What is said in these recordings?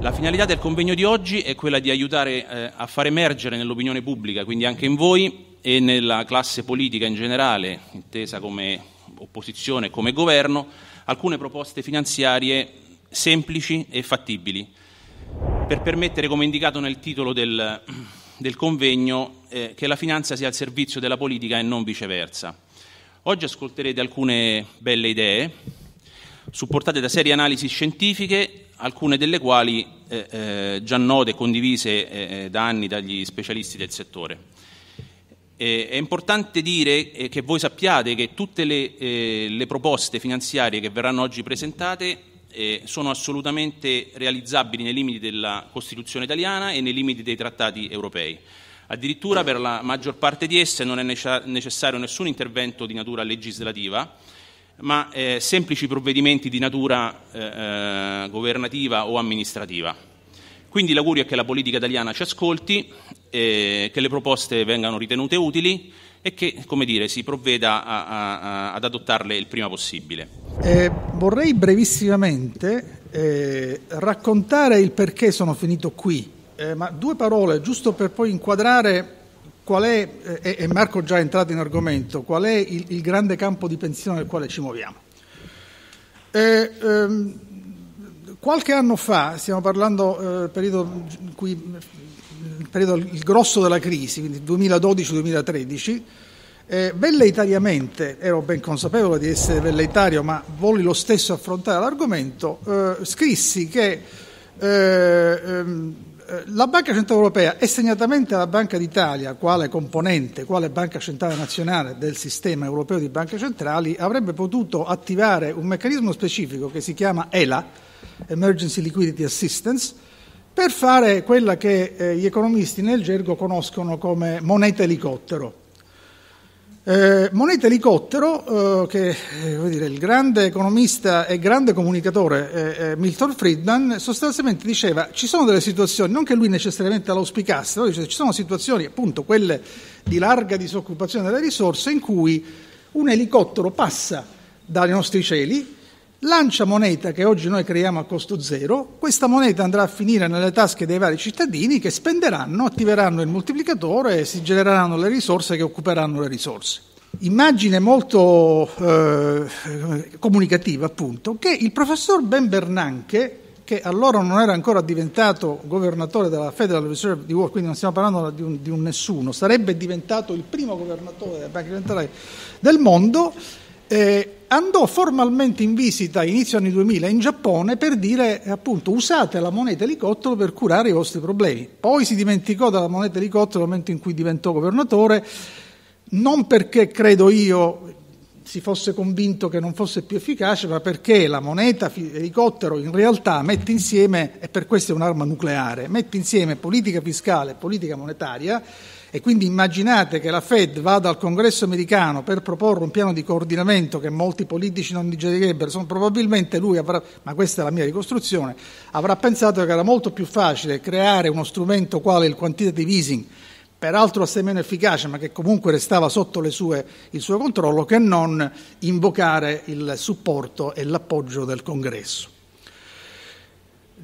La finalità del convegno di oggi è quella di aiutare eh, a far emergere nell'opinione pubblica, quindi anche in voi e nella classe politica in generale, intesa come opposizione e come governo, alcune proposte finanziarie semplici e fattibili, per permettere, come indicato nel titolo del, del convegno, eh, che la finanza sia al servizio della politica e non viceversa. Oggi ascolterete alcune belle idee supportate da serie analisi scientifiche, alcune delle quali eh, eh, già note e condivise eh, eh, da anni dagli specialisti del settore. Eh, è importante dire eh, che voi sappiate che tutte le, le, proposte finanziarie che verranno oggi presentate sono assolutamente realizzabili nei limiti della Costituzione italiana e nei limiti dei trattati europei. Addirittura per la maggior parte di esse non è necessario nessun intervento di natura legislativa, ma eh, semplici provvedimenti di natura eh, eh, governativa o amministrativa. Quindi l'augurio è che la politica italiana ci ascolti, eh, che le proposte vengano ritenute utili e che dire, si provveda a, a, a, ad adottarle il prima possibile. Eh, vorrei brevissimamente eh, raccontare il perché sono finito qui, ma due parole giusto per poi inquadrare qual è, eh, e Marco già è entrato in argomento, qual è il, il grande campo di pensiero nel quale ci muoviamo. E, eh, ehm, qualche anno fa, stiamo parlando eh, periodo in cui, eh, periodo, il grosso della crisi, quindi 2012-2013, eh, velleitariamente, ero ben consapevole di essere velleitario, ma volli lo stesso affrontare l'argomento, eh, scrissi che... Ehm, eh, la Banca Centrale Europea e segnatamente la Banca d'Italia, quale componente, quale Banca Centrale Nazionale del sistema europeo di banche centrali, avrebbe potuto attivare un meccanismo specifico che si chiama ELA, Emergency Liquidity Assistance, per fare quella che eh, gli economisti nel gergo conoscono come moneta elicottero. Eh, Moneta elicottero, eh, che eh, dire, il grande economista e grande comunicatore eh, eh, Milton Friedman sostanzialmente diceva ci sono delle situazioni, non che lui necessariamente l'auspicasse, però dice, ci sono situazioni, appunto quelle di larga disoccupazione delle risorse, in cui un elicottero passa dai nostri cieli, lancia moneta che oggi noi creiamo a costo zero, questa moneta andrà a finire nelle tasche dei vari cittadini che spenderanno, attiveranno il moltiplicatore e si genereranno le risorse che occuperanno le risorse. Immagine molto eh, comunicativa, appunto, che il professor Ben Bernanke, che allora non era ancora diventato governatore della Federal Reserve di Wall, quindi non stiamo parlando di un, di un nessuno, sarebbe diventato il primo governatore della Banca Centrale del mondo, eh, andò formalmente in visita inizio anni 2000 in Giappone per dire appunto usate la moneta elicottero per curare i vostri problemi. Poi si dimenticò della moneta elicottero nel momento in cui diventò governatore, non perché credo io si fosse convinto che non fosse più efficace, ma perché la moneta elicottero in realtà mette insieme, e per questo è un'arma nucleare, mette insieme politica fiscale e politica monetaria e quindi immaginate che la Fed vada al congresso americano per proporre un piano di coordinamento che molti politici non digerirebbero, probabilmente lui avrà, ma questa è la mia ricostruzione, avrà pensato che era molto più facile creare uno strumento quale il quantitative easing, peraltro assai meno efficace, ma che comunque restava sotto sue, il suo controllo, che non invocare il supporto e l'appoggio del congresso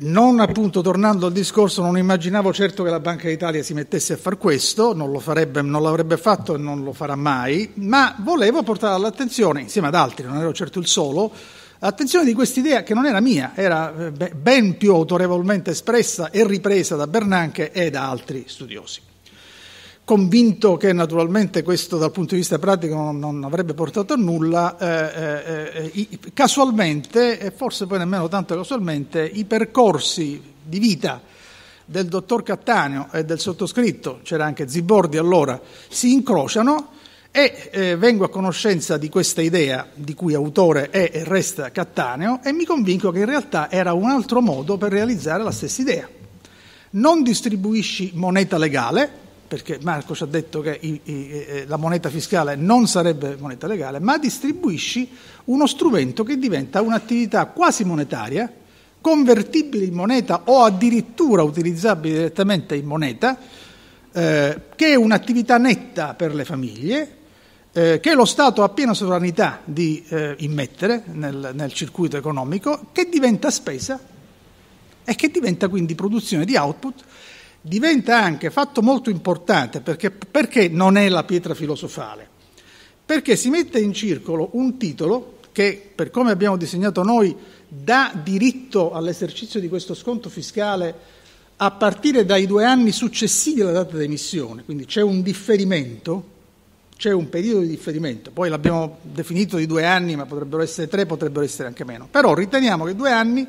non appunto tornando al discorso, non immaginavo certo che la Banca d'Italia si mettesse a far questo, non, lo farebbe, non l'avrebbe fatto e non lo farà mai, ma volevo portare all'attenzione, insieme ad altri, non ero certo il solo, l'attenzione di quest'idea che non era mia, era eh, ben più autorevolmente espressa e ripresa da Bernanke e da altri studiosi convinto che naturalmente questo dal punto di vista pratico non, non avrebbe portato a nulla, eh, eh, eh casualmente, e forse poi nemmeno tanto casualmente, i percorsi di vita del dottor Cattaneo e del sottoscritto, c'era anche Zibordi allora, si incrociano e eh, vengo a conoscenza di questa idea di cui autore è e resta Cattaneo e mi convinco che in realtà era un altro modo per realizzare la stessa idea. Non distribuisci moneta legale, perché Marcos ha detto che i, i, eh, eh, la moneta fiscale non sarebbe moneta legale, ma distribuisci uno strumento che diventa un'attività quasi monetaria, convertibile in moneta o addirittura utilizzabile direttamente in moneta, eh, che è un'attività netta per le famiglie, eh, che lo Stato ha piena sovranità di eh, immettere nel, nel circuito economico, che diventa spesa e che diventa quindi produzione di output diventa anche fatto molto importante perché, perché non è la pietra filosofale? Perché si mette in circolo un titolo che, per come abbiamo disegnato noi, dà diritto all'esercizio di questo sconto fiscale a partire dai due anni successivi alla data di emissione, quindi c'è un differimento, c'è un periodo di differimento, poi l'abbiamo definito di due anni, ma potrebbero essere tre, potrebbero essere anche meno, però riteniamo che due anni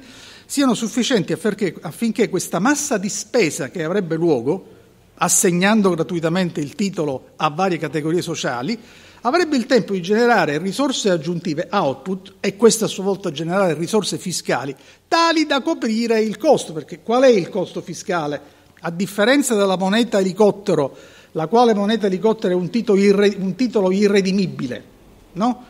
siano sufficienti affinché, affinché questa massa di spesa che avrebbe luogo, assegnando gratuitamente il titolo a varie categorie sociali, avrebbe il tempo di generare risorse aggiuntive output e queste a sua volta generare risorse fiscali tali da coprire il costo, perché qual è il costo fiscale? A differenza della moneta elicottero, la quale moneta elicottero è un titolo, irre, un titolo irredimibile, no?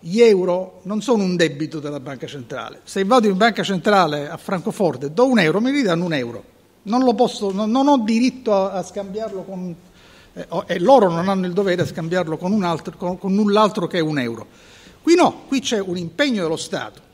gli euro non sono un debito della banca centrale. Se vado in banca centrale a Francoforte e do un euro, mi ridanno un euro. Non, posso, non, non ho diritto a, a scambiarlo con... Eh, e loro non hanno il dovere di scambiarlo con, un altro, con, con null'altro che un euro. Qui no, qui c'è un impegno dello Stato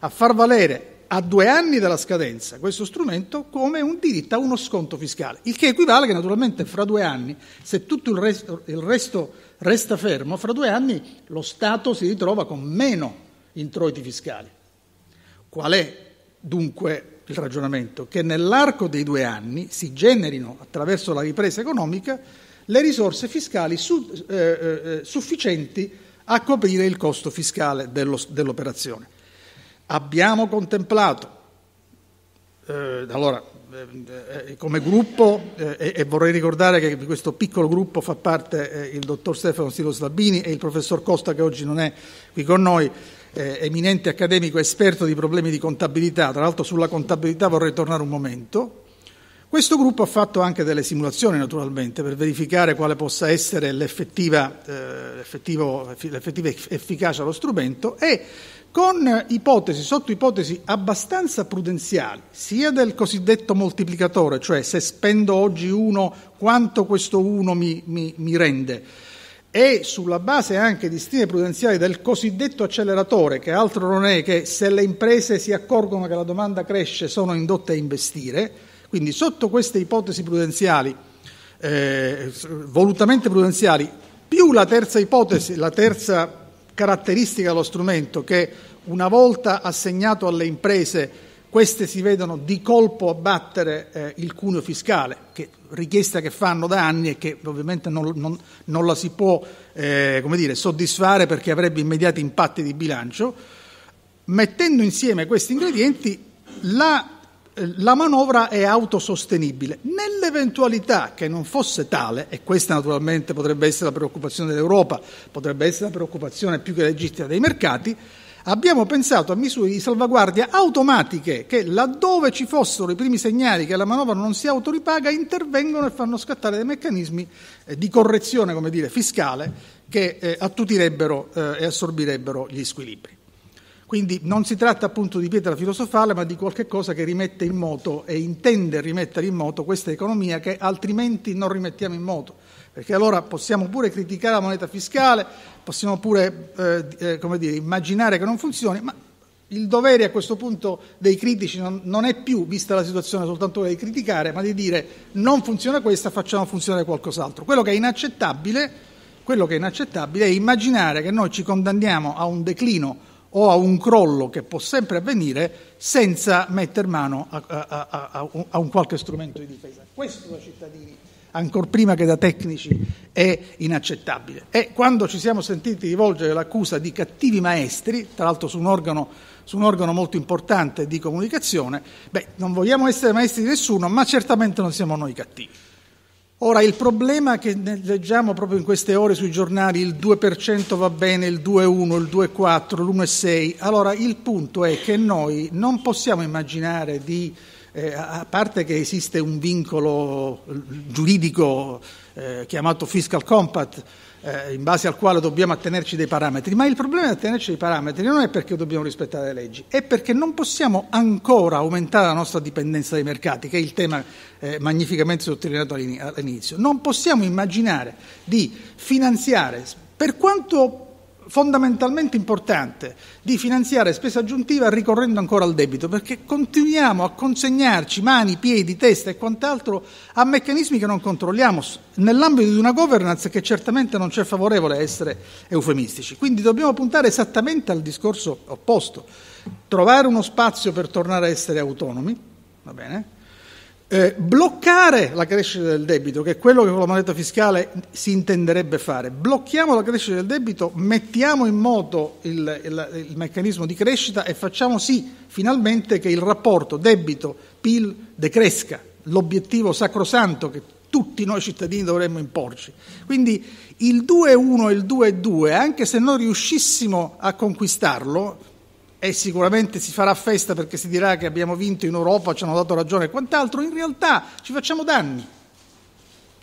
a far valere a due anni dalla scadenza questo strumento come un diritto a uno sconto fiscale, il che equivale che naturalmente fra due anni, se tutto il resto, il resto resta fermo, fra due anni lo Stato si ritrova con meno introiti fiscali. Qual è dunque il ragionamento? Che nell'arco dei due anni si generino, attraverso la ripresa economica, le risorse fiscali su, eh, eh, eh sufficienti a coprire il costo fiscale dello, dell'operazione. Abbiamo contemplato, eh, allora eh, eh, come gruppo eh, e, e, vorrei ricordare che di questo piccolo gruppo fa parte il dottor Stefano Stilo Slabini e il professor Costa che oggi non è qui con noi, eminente accademico esperto di problemi di contabilità, tra l'altro sulla contabilità vorrei tornare un momento. Questo gruppo ha fatto anche delle simulazioni naturalmente per verificare quale possa essere l'effettiva, eh, l'effettiva efficacia dello strumento e con ipotesi, sotto ipotesi abbastanza prudenziali, sia del cosiddetto moltiplicatore, cioè se spendo oggi uno, quanto questo uno mi, mi, mi rende, e sulla base anche di stime prudenziali del cosiddetto acceleratore, che altro non è che se le imprese si accorgono che la domanda cresce sono indotte a investire, quindi sotto queste ipotesi prudenziali, eh, volutamente prudenziali, più la terza ipotesi, la terza caratteristica dello strumento che una volta assegnato alle imprese queste si vedono di colpo abbattere eh, il cuneo fiscale, che richiesta che fanno da anni e che ovviamente non, non, non la si può eh, dire, soddisfare perché avrebbe immediati impatti di bilancio, mettendo insieme questi ingredienti la la manovra è autosostenibile. Nell'eventualità che non fosse tale, e questa naturalmente potrebbe essere la preoccupazione dell'Europa, potrebbe essere la preoccupazione più che legittima dei mercati, abbiamo pensato a misure di salvaguardia automatiche che laddove ci fossero i primi segnali che la manovra non si autoripaga intervengono e fanno scattare dei meccanismi eh, di correzione come dire, fiscale che eh, attutirebbero eh, e assorbirebbero gli squilibri. Quindi non si tratta appunto di pietra filosofale, ma di qualcosa che rimette in moto e intende rimettere in moto questa economia che altrimenti non rimettiamo in moto. Perché allora possiamo pure criticare la moneta fiscale, possiamo pure eh, eh, dire, immaginare che non funzioni, ma il dovere a questo punto dei critici non, non è più, vista la situazione, soltanto di criticare, ma di dire non funziona questa, facciamo funzionare qualcos'altro. Quello che è inaccettabile, quello che è inaccettabile è immaginare che noi ci condanniamo a un declino o a un crollo che può sempre avvenire senza mettere mano a, a, a, a un qualche strumento di difesa. Questo da cittadini, ancora prima che da tecnici, è inaccettabile. E quando ci siamo sentiti rivolgere l'accusa di cattivi maestri, tra l'altro su un organo, su un organo molto importante di comunicazione, beh, non vogliamo essere maestri di nessuno, ma certamente non siamo noi cattivi. Ora il problema che leggiamo proprio in queste ore sui giornali, il 2% va bene, il 2,1, il 2,4, l'1,6, allora il punto è che noi non possiamo immaginare di, eh, a parte che esiste un vincolo eh, giuridico eh, chiamato fiscal compact, eh, in base al quale dobbiamo attenerci dei parametri, ma il problema di attenerci ai parametri non è perché dobbiamo rispettare le leggi, è perché non possiamo ancora aumentare la nostra dipendenza dai mercati, che è il tema eh, magnificamente sottolineato all'inizio. Non possiamo immaginare di finanziare, per quanto fondamentalmente importante di finanziare spesa aggiuntiva ricorrendo ancora al debito, perché continuiamo a consegnarci mani, piedi, testa e quant'altro a meccanismi che non controlliamo nell'ambito di una governance che certamente non c'è favorevole a essere eufemistici. Quindi dobbiamo puntare esattamente al discorso opposto, trovare uno spazio per tornare a essere autonomi, va bene? Eh, bloccare la crescita del debito, che è quello che con la moneta fiscale si intenderebbe fare, blocchiamo la crescita del debito, mettiamo in moto il, il, il meccanismo di crescita e facciamo sì finalmente che il rapporto debito-PIL decresca, l'obiettivo sacrosanto che tutti noi cittadini dovremmo imporci. Quindi il 2-1 e il 2-2, anche se non riuscissimo a conquistarlo, e sicuramente si farà festa perché si dirà che abbiamo vinto in Europa, ci hanno dato ragione e quant'altro, in realtà ci facciamo danni.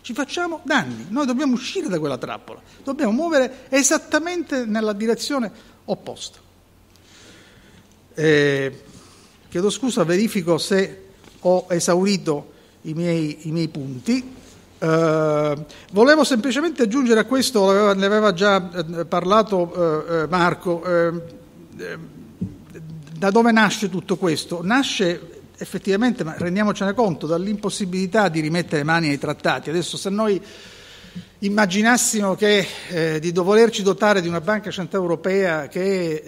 Ci facciamo danni. Noi dobbiamo uscire da quella trappola, dobbiamo muovere esattamente nella direzione opposta. Eh, chiedo scusa, verifico se ho esaurito i miei, i miei punti. Eh, volevo semplicemente aggiungere a questo, ne aveva già eh, parlato eh, eh Marco ehm, ehm, da dove nasce tutto questo? Nasce effettivamente, ma rendiamocene conto, dall'impossibilità di rimettere mani ai trattati. Adesso se noi immaginassimo che, eh, di doverci dotare di una banca centrale europea che eh,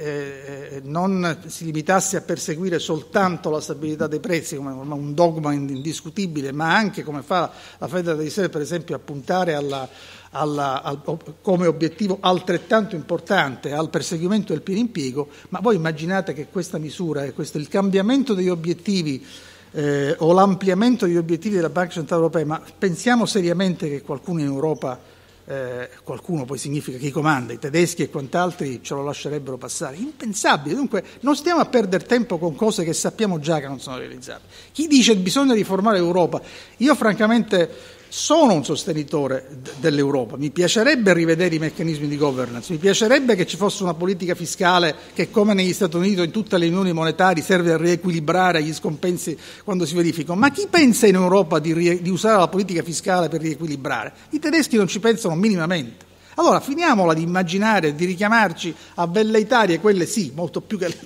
eh, non si limitasse a perseguire soltanto la stabilità dei prezzi come un dogma indiscutibile, ma anche come fa la Federa di Riserva per esempio a puntare alla, alla, al, come obiettivo altrettanto importante al perseguimento del pieno impiego, ma voi immaginate che questa misura e questo, il cambiamento degli obiettivi eh, o l'ampliamento degli obiettivi della Banca Centrale Europea, ma pensiamo seriamente che qualcuno in Europa, eh, qualcuno poi significa chi comanda, i tedeschi e quant'altri ce lo lascerebbero passare. Impensabile, dunque non stiamo a perdere tempo con cose che sappiamo già che non sono realizzate. Chi dice che bisogna riformare l'Europa? Io francamente sono un sostenitore dell'Europa, mi piacerebbe rivedere i meccanismi di governance, mi piacerebbe che ci fosse una politica fiscale che come negli Stati Uniti o in tutte le unioni monetarie serve a riequilibrare gli scompensi quando si verificano, ma chi pensa in Europa di, rie- di usare la politica fiscale per riequilibrare? I tedeschi non ci pensano minimamente. Allora finiamola di immaginare, di richiamarci a velleitarie, quelle sì, molto più che,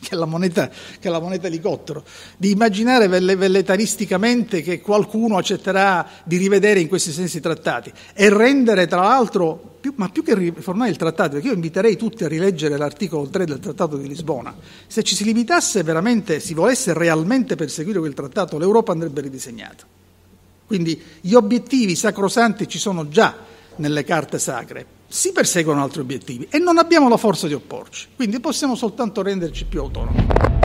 che la, moneta, che la moneta elicottero, di immaginare velleitaristicamente che qualcuno accetterà di rivedere in questi sensi i trattati e rendere tra l'altro più, ma più che riformare il trattato, perché io inviterei tutti a rileggere l'articolo 3 del Trattato di Lisbona, se ci si limitasse veramente, si volesse realmente perseguire quel trattato, l'Europa andrebbe ridisegnata. Quindi gli obiettivi sacrosanti ci sono già, nelle carte sacre, si perseguono altri obiettivi e non abbiamo la forza di opporci, quindi possiamo soltanto renderci più autonomi.